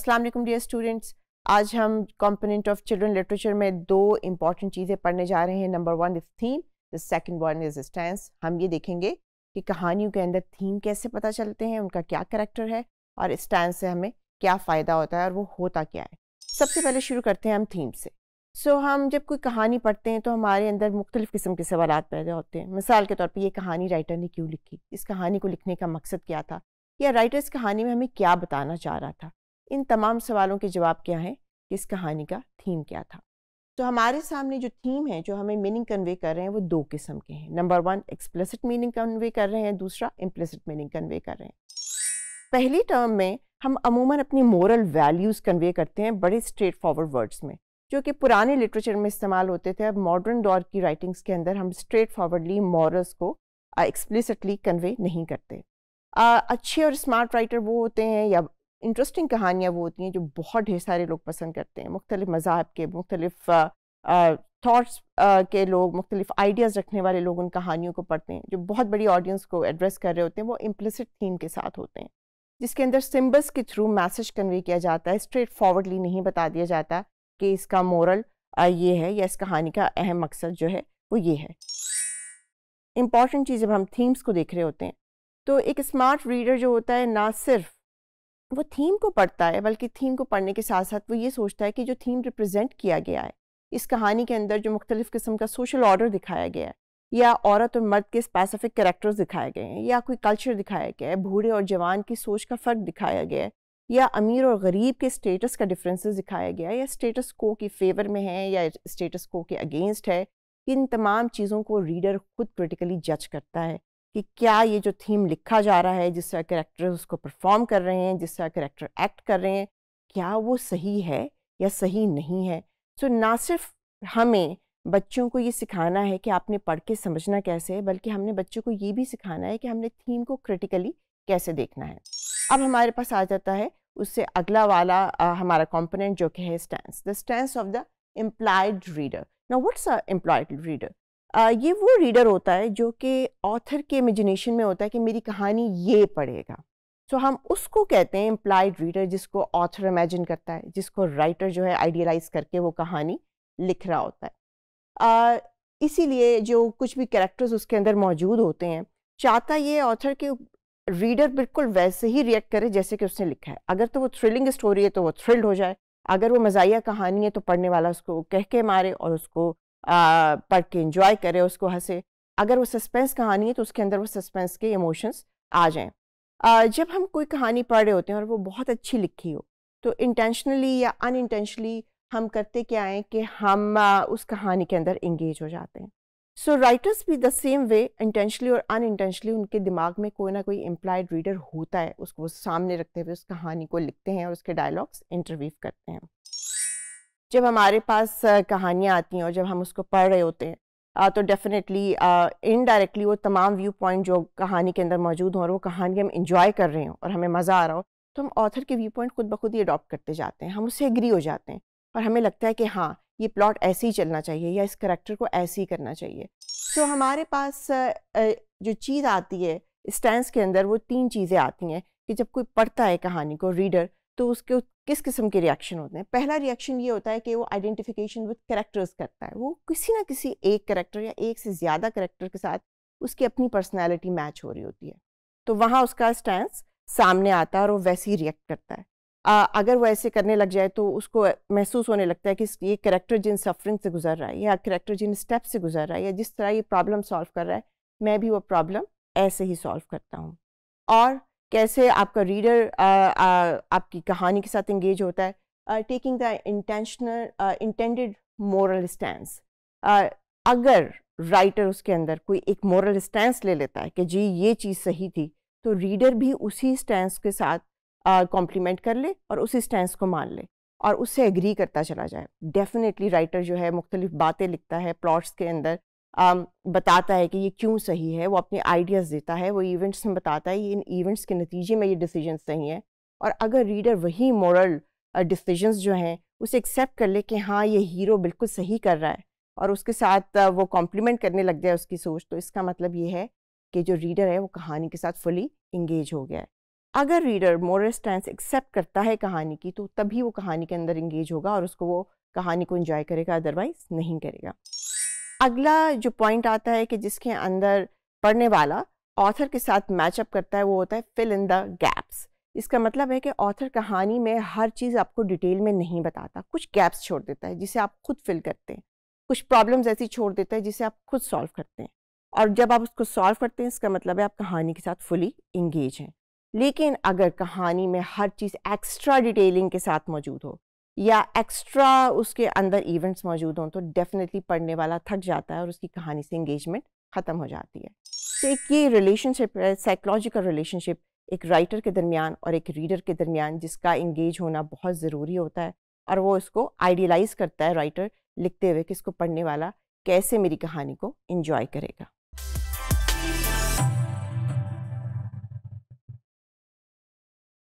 Aslam dear students आज हम component of children literature में दो इम्पॉर्टेंट चीज़ें पढ़ने जा रहे हैं number one is theme the second one is stance हम ये देखेंगे कि कहानियों के अंदर थीम कैसे पता चलते हैं उनका क्या करेक्टर है और स्टैंड से हमें क्या फ़ायदा होता है और वो होता क्या है सबसे पहले शुरू करते हैं हम थीम से सो so, हम जब कोई कहानी पढ़ते हैं तो हमारे अंदर मुख्तलिफ़ किस्म के सवाल पैदा होते हैं मिसाल के तौर पर यह कहानी राइटर ने क्यों लिखी इस कहानी को लिखने का मकसद क्या था या राइटर इस कहानी में हमें क्या बताना चाह रहा था इन तमाम सवालों के जवाब क्या हैं इस कहानी का थीम क्या था तो हमारे सामने जो थीम है जो हमें मीनिंग कन्वे कर रहे हैं वो दो किस्म के हैं number one explicit meaning convey कर रहे हैं दूसरा इम्प्लिसिट मीनिंग कन्वे कर रहे हैं पहली टर्म में हम अमूमन अपनी मॉरल वैल्यूज़ कन्वे करते हैं बड़े स्ट्रेट फॉरवर्ड वर्ड्स में जो कि पुराने लिटरेचर में इस्तेमाल होते थे अब मॉडर्न दौर की राइटिंग्स के अंदर हम स्ट्रेट फॉरवर्डली मॉरल्स को एक्सप्लिसिटली uh, कन्वे नहीं करते आ, uh, अच्छे और स्मार्ट राइटर वो होते हैं या इंटरेस्टिंग कहानियाँ वो होती हैं जो बहुत ढेर सारे लोग पसंद करते हैं मुख्तलिफ मज़ाहब के मुख्तलिफ थाट्स के लोग मुख्तलिफ आइडियाज़ रखने वाले लोग उन कहानियों को पढ़ते हैं जो बहुत बड़ी ऑडियंस को एड्रेस कर रहे होते हैं वो इम्प्लिसिट थीम के साथ होते हैं जिसके अंदर सिम्बल्स के थ्रू मैसेज कन्वे किया जाता है स्ट्रेट फॉरवर्डली नहीं बता दिया जाता कि इसका मोरल ये है या इस कहानी का अहम मकसद जो है वो ये है इम्पॉर्टेंट चीज़ जब हम थीम्स को देख रहे होते हैं तो एक स्मार्ट रीडर जो होता है ना सिर्फ वो थीम को पढ़ता है बल्कि थीम को पढ़ने के साथ साथ वो ये सोचता है कि जो थीम रिप्रेजेंट किया गया है इस कहानी के अंदर जो मुख्तलिफ़ किस्म का सोशल ऑर्डर दिखाया गया है या औरत और मर्द के स्पेसिफिक करेक्टर्स दिखाए गए हैं या कोई कल्चर दिखाया गया है बूढ़े और जवान की सोच का फ़र्क दिखाया गया है या अमीर और गरीब के स्टेटस का डिफरेंसेस दिखाया गया है या स्टेटस को की फेवर में है या स्टेटस को के अगेंस्ट है इन तमाम चीज़ों को रीडर खुद क्रिटिकली जज करता है कि क्या ये जो थीम लिखा जा रहा है जिस तरह करेक्टर उसको परफॉर्म कर रहे हैं जिस तरह करेक्टर एक्ट कर रहे हैं क्या वो सही है या सही नहीं है सो so, ना सिर्फ हमें बच्चों को ये सिखाना है कि आपने पढ़ के समझना कैसे है बल्कि हमने बच्चों को ये भी सिखाना है कि हमने थीम को क्रिटिकली कैसे देखना है अब हमारे पास आ जाता है उससे अगला वाला आ, हमारा कॉम्पोनेंट जो कि है stand the stand of the employed reader ना व्हाट्स अ एम्प्लॉयड रीडर ये वो रीडर होता है जो कि ऑथर के इमेजिनेशन में होता है कि मेरी कहानी ये पढ़ेगा सो so, हम उसको कहते हैं एम्प्लाइड रीडर जिसको ऑथर इमेजिन करता है जिसको राइटर जो है आइडियलाइज करके वो कहानी लिख रहा होता है इसीलिए जो कुछ भी कैरेक्टर्स उसके अंदर मौजूद होते हैं चाहता ये ऑथर के रीडर बिल्कुल वैसे ही रिएक्ट करे जैसे कि उसने लिखा है अगर तो वो थ्रिलिंग स्टोरी है तो वो थ्रिल्ड हो जाए अगर वो मजाया कहानी है तो पढ़ने वाला उसको कह के मारे और उसको पढ़ के इंजॉय करे उसको हंसे अगर वो सस्पेंस कहानी है तो उसके अंदर वो सस्पेंस के इमोशंस आ जाएं जब हम कोई कहानी पढ़ रहे होते हैं और वो बहुत अच्छी लिखी हो तो इंटेंशनली या अनइंटेंशनली हम करते क्या हैं कि हम उस कहानी के अंदर इंगेज हो जाते हैं सो राइटर्स भी द सेम वे इंटेंशनली और अनइंटेंशनली उनके दिमाग में कोई ना कोई एम्प्लाइड रीडर होता है उसको सामने रखते हुए उस कहानी को लिखते हैं और उसके डायलॉग्स इंटरव्यू करते हैं जब हमारे पास कहानियाँ आती हैं और जब हम उसको पढ़ रहे होते हैं तो डेफिनेटली इनडायरेक्टली वो तमाम व्यू पॉइंट जो कहानी के अंदर मौजूद हों और वो कहानी हम इंजॉय कर रहे हों और हमें मज़ा आ रहा हो तो हम ऑथर के व्यू पॉइंट खुद ब खुद ही अडॉप्ट करते जाते हैं हम उससे एग्री हो जाते हैं और हमें लगता है कि हाँ ये प्लॉट ऐसे ही चलना चाहिए या इस करेक्टर को ऐसे ही करना चाहिए सो so, हमारे पास जो चीज़ आती है स्टैंड के अंदर वो तीन चीज़ें आती हैं कि जब कोई पढ़ता है कहानी को रीडर तो उसके किस किस्म के रिएक्शन होते हैं पहला रिएक्शन ये होता है कि वो आइडेंटिफिकेशन विद करेक्टर्स करता है वो किसी ना किसी एक करेक्टर या एक से ज़्यादा करेक्टर के साथ उसकी अपनी पर्सनैलिटी मैच हो रही होती है तो वहाँ उसका स्टैंड सामने आता है और वो वैसे ही रिएक्ट करता है आ, अगर वो ऐसे करने लग जाए तो उसको महसूस होने लगता है कि ये करेक्टर जिन सफरिंग से गुजर रहा है या करेक्टर जिन स्टेप से गुजर रहा है या जिस तरह ये प्रॉब्लम सॉल्व कर रहा है मैं भी वो प्रॉब्लम ऐसे ही सॉल्व करता हूँ और कैसे आपका रीडर आपकी कहानी के साथ इंगेज होता है taking the intentional intended moral stand अगर राइटर उसके अंदर कोई एक मोरल स्टैंड ले लेता है कि जी ये चीज़ सही थी तो रीडर भी उसी स्टैंड के साथ कॉम्प्लीमेंट uh, कर ले और उसी स्टैंड को मान ले और उससे एग्री करता चला जाए डेफिनेटली राइटर जो है मुख्तलिफ बातें लिखता है प्लॉट्स के अंदर बताता है कि ये क्यों सही है वो अपने आइडियाज़ देता है वो इवेंट्स में बताता है ये इन इवेंट्स के नतीजे में ये डिसीजन सही हैं और अगर रीडर वही मॉरल डिसीजंस जो हैं उसे एक्सेप्ट कर ले कि हाँ ये हीरो बिल्कुल सही कर रहा है और उसके साथ वो कॉम्प्लीमेंट करने लग जाए उसकी सोच तो इसका मतलब ये है कि जो रीडर है वो कहानी के साथ फुली इंगेज हो गया है अगर रीडर मोरल स्टैंड एक्सेप्ट करता है कहानी की तो तभी वो कहानी के अंदर इंगेज होगा और उसको वो कहानी को इंजॉय करेगा अदरवाइज नहीं करेगा अगला जो पॉइंट आता है कि जिसके अंदर पढ़ने वाला ऑथर के साथ मैचअप करता है वो होता है फिल इन द गैप्स इसका मतलब है कि ऑथर कहानी में हर चीज़ आपको डिटेल में नहीं बताता कुछ गैप्स छोड़ देता है जिसे आप खुद फिल करते हैं कुछ प्रॉब्लम्स ऐसी छोड़ देता है जिसे आप खुद सॉल्व करते हैं और जब आप उसको सॉल्व करते हैं इसका मतलब है आप कहानी के साथ फुली इंगेज हैं लेकिन अगर कहानी में हर चीज़ एक्स्ट्रा डिटेलिंग के साथ मौजूद हो या एक्स्ट्रा उसके अंदर इवेंट्स मौजूद हों तो डेफिनेटली पढ़ने वाला थक जाता है और उसकी कहानी से इंगेजमेंट ख़त्म हो जाती है तो एक ये रिलेशनशिप है साइकोलॉजिकल रिलेशनशिप एक राइटर के दरमियान और एक रीडर के दरमियान जिसका इंगेज होना बहुत ज़रूरी होता है और वो इसको आइडियलाइज़ करता है राइटर लिखते हुए कि इसको पढ़ने वाला कैसे मेरी कहानी को इन्जॉय करेगा